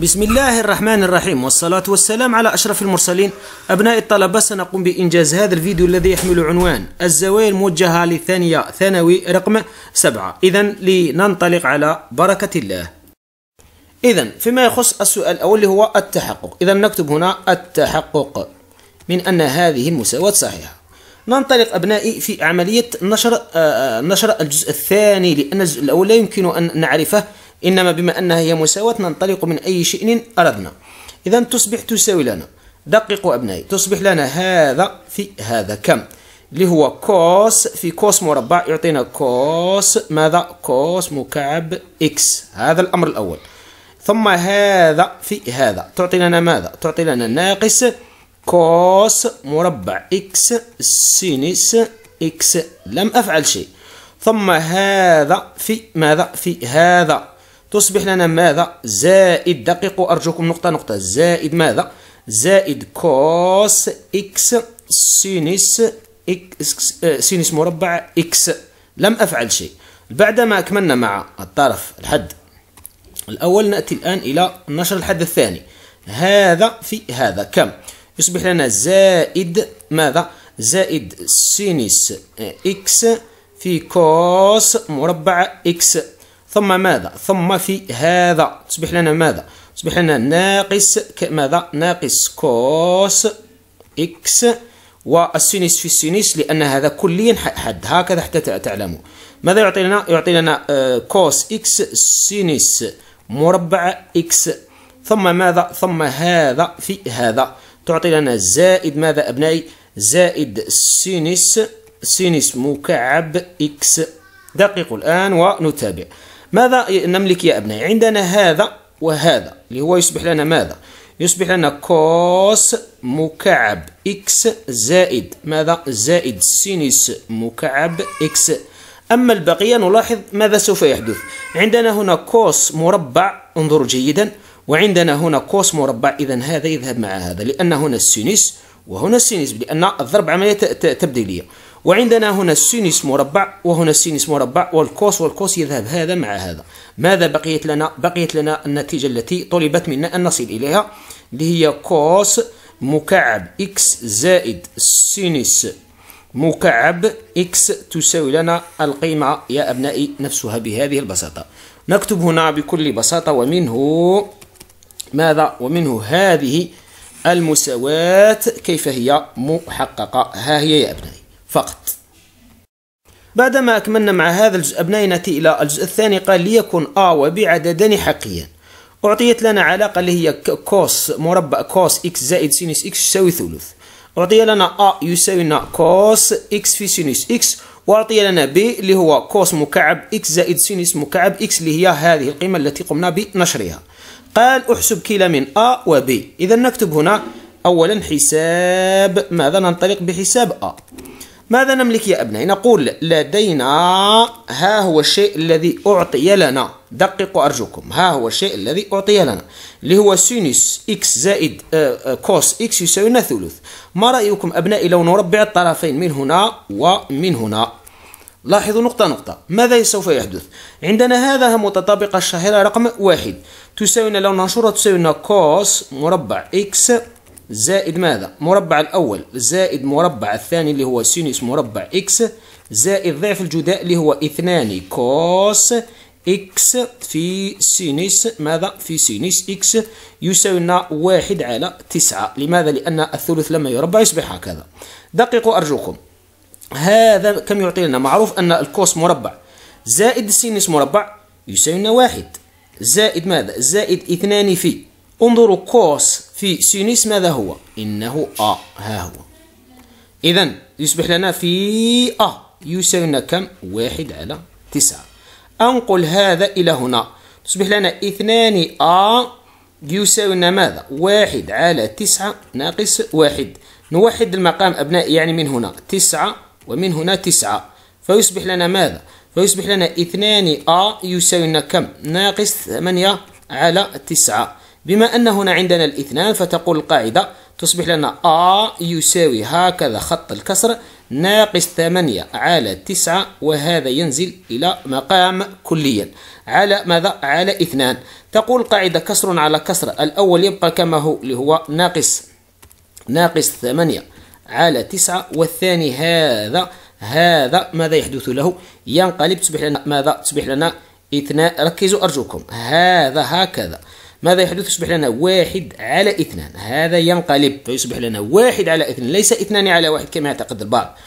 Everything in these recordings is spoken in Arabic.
بسم الله الرحمن الرحيم والصلاة والسلام على أشرف المرسلين أبناء الطلبة سنقوم بإنجاز هذا الفيديو الذي يحمل عنوان الزوايا الموجهة للثانية ثانوي رقم سبعة إذا لننطلق على بركة الله إذا فيما يخص السؤال الأول هو التحقق إذا نكتب هنا التحقق من أن هذه المساواة صحيحة ننطلق أبنائي في عملية نشر آه، آه، نشر الجزء الثاني لأن الجزء الأول لا يمكن أن نعرفه إنما بما أنها هي مساواة ننطلق من أي شيء أردنا إذا تصبح تساوي لنا دققوا أبنائي تصبح لنا هذا في هذا كم اللي هو كوس في كوس مربع يعطينا كوس ماذا كوس مكعب إكس هذا الأمر الأول ثم هذا في هذا تعطي لنا ماذا تعطي لنا ناقص كوس مربع إكس سينس إكس لم أفعل شيء ثم هذا في ماذا في هذا تصبح لنا ماذا زائد دقيقوا أرجوكم نقطة نقطة زائد ماذا زائد كوس إكس سينس إكس سينس مربع إكس لم أفعل شيء بعدما أكملنا مع الطرف الحد الأول نأتي الآن إلى نشر الحد الثاني هذا في هذا كم يصبح لنا زائد ماذا زائد سينس إكس في كوس مربع إكس ثم ماذا ثم في هذا تصبح لنا ماذا تصبح لنا ناقص ماذا ناقص كوس اكس والسينيس في السينيس لان هذا كليا حد هكذا حتى تعلموا ماذا يعطي لنا يعطي لنا كوس اكس سينيس مربع اكس ثم ماذا ثم هذا في هذا تعطي لنا زائد ماذا ابنائي زائد سينيس سينيس مكعب اكس دقيقوا الآن ونتابع ماذا نملك يا أبنائي عندنا هذا وهذا اللي هو يصبح لنا ماذا يصبح لنا كوس مكعب إكس زائد ماذا زائد سينس مكعب إكس أما البقية نلاحظ ماذا سوف يحدث عندنا هنا كوس مربع انظروا جيدا وعندنا هنا كوس مربع إذا هذا يذهب مع هذا لأن هنا السينس وهنا السينس لأن الضرب عملية تبديلية وعندنا هنا السينس مربع وهنا السينس مربع والكوس والكوس يذهب هذا مع هذا ماذا بقيت لنا بقيت لنا النتيجة التي طلبت منا أن نصل إليها اللي هي كوس مكعب إكس زائد سينس مكعب إكس تساوي لنا القيمة يا أبنائي نفسها بهذه البساطة نكتب هنا بكل بساطة ومنه ماذا ومنه هذه المساواة كيف هي محققة ها هي يا أبنائي فقط بعدما أكملنا مع هذا الجزء أبنائي نأتي إلى الجزء الثاني قال ليكن آ B عددان حقيا أعطيت لنا علاقة اللي هي كوس مربع كوس إكس زائد سينوس إكس يساوي ثلث أعطي لنا آ يساوي لنا كوس إكس في سينوس إكس وأعطي لنا B اللي هو كوس مكعب إكس زائد سينوس مكعب إكس اللي هي هذه القيمة التي قمنا بنشرها قال أحسب كلا من آ B إذا نكتب هنا أولا حساب ماذا ننطلق بحساب آ ماذا نملك يا أبنائي نقول لدينا ها هو الشيء الذي أعطي لنا دققوا أرجوكم ها هو الشيء الذي أعطي لنا اللي هو سينوس إكس زائد كوس آه، إكس آه، يساوينا ثلث ما رأيكم أبنائي لو نربع الطرفين من هنا ومن هنا لاحظوا نقطة نقطة ماذا سوف يحدث عندنا هذا متطابقة الشهيرة رقم واحد تساوينا لو ننشرها تساوينا كوس مربع إكس زائد ماذا مربع الأول زائد مربع الثاني اللي هو سينوس مربع إكس زائد ضعف الجداء اللي هو اثنان كوس إكس في سينوس ماذا في سينوس إكس يساوي لنا واحد على تسعة لماذا لأن الثلث لما يربع يصبح هكذا دققوا أرجوكم هذا كم يعطي لنا معروف أن الكوس مربع زائد سينس مربع يساوي لنا واحد زائد ماذا زائد اثنان في انظروا كوس في سينيس ماذا هو إنه أ ها هو إذا يصبح لنا في أ يساوينا كم واحد على تسعة أنقل هذا إلى هنا تصبح لنا اثنان أ يساوينا ماذا واحد على تسعة ناقص واحد نوحد المقام أبنائي يعني من هنا تسعة ومن هنا تسعة فيصبح لنا ماذا فيصبح لنا اثنان أ يساوينا كم ناقص ثمانية على تسعة بما أن هنا عندنا الاثنان فتقول القاعدة تصبح لنا أ يساوي هكذا خط الكسر ناقص 8 على 9 وهذا ينزل إلى مقام كليا على ماذا؟ على اثنان تقول القاعدة كسر على كسر الأول يبقى كما هو اللي هو ناقص ناقص 8 على 9 والثاني هذا هذا ماذا يحدث له؟ ينقلب تصبح لنا ماذا؟ تصبح لنا اثنان ركزوا أرجوكم هذا هكذا ماذا يحدث يصبح لنا واحد على اثنان هذا ينقلب فيصبح لنا واحد على اثنان ليس اثنان على واحد كما يعتقد البعض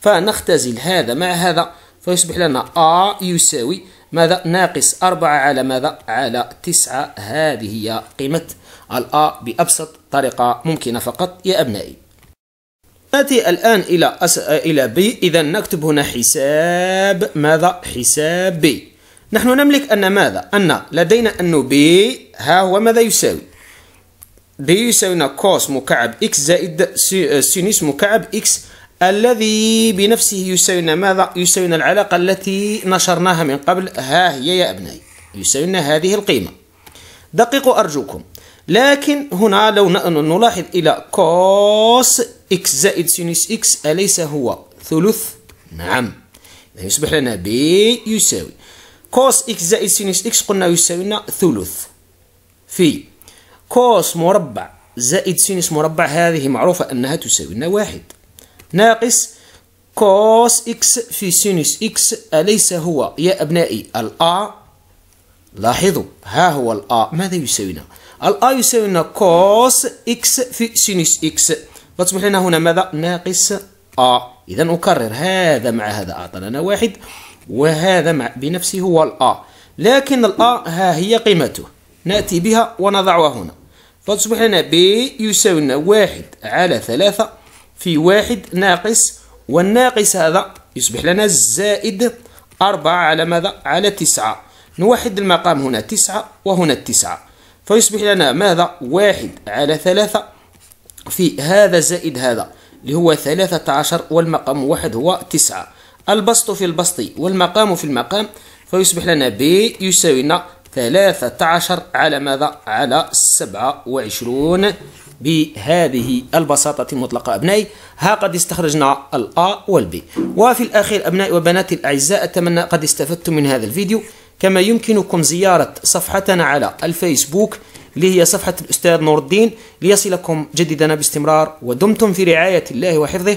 فنختزل هذا مع هذا فيصبح لنا أ يساوي ماذا ناقص أربعة على ماذا على تسعة هذه هي قيمة الأ بأبسط طريقة ممكنة فقط يا أبنائي نأتي الآن إلى أس... إلى بي إذا نكتب هنا حساب ماذا حساب بي نحن نملك أن ماذا؟ أن لدينا أن بي ها هو ماذا يساوي؟ B يساوينا كوس مكعب إكس زائد سينيس مكعب إكس الذي بنفسه يساوينا ماذا؟ يساوينا العلاقة التي نشرناها من قبل ها هي يا أبنائي يساوينا هذه القيمة دققوا أرجوكم لكن هنا لو نلاحظ إلى كوس إكس زائد سينيس إكس أليس هو ثلث؟ نعم يصبح لنا ب يساوي كوس إكس زائد سين إكس قلنا يساوي لنا ثلث في كوس مربع زائد سين مربع هذه معروفة أنها تساوي لنا واحد ناقص كوس إكس في سينس إكس أليس هو يا أبنائي الأ لاحظوا ها هو الأ ماذا يساوينا الأ يساوينا كوس إكس في سينس إكس فتصبح لنا هنا ماذا ناقص أ إذا أكرر هذا مع هذا أعطانا واحد وهذا مع بنفسه هو الأ لكن الأ ها هي قيمته نأتي بها ونضعها هنا فتصبح لنا ب يساوي لنا واحد على ثلاثة في واحد ناقص والناقص هذا يصبح لنا زائد أربعة على ماذا؟ على تسعة نوحد المقام هنا تسعة وهنا التسعة فيصبح لنا ماذا؟ واحد على ثلاثة في هذا زائد هذا اللي هو ثلاثة عشر والمقام واحد هو تسعة البسط في البسط والمقام في المقام فيصبح لنا ب يساوي لنا 13 على ماذا على 27 بهذه البساطة المطلقة أبنائي ها قد استخرجنا الأ والبي وفي الأخير أبنائي وبناتي الأعزاء أتمنى قد استفدتم من هذا الفيديو كما يمكنكم زيارة صفحتنا على الفيسبوك اللي هي صفحة الأستاذ نور الدين ليصلكم جديدنا باستمرار ودمتم في رعاية الله وحفظه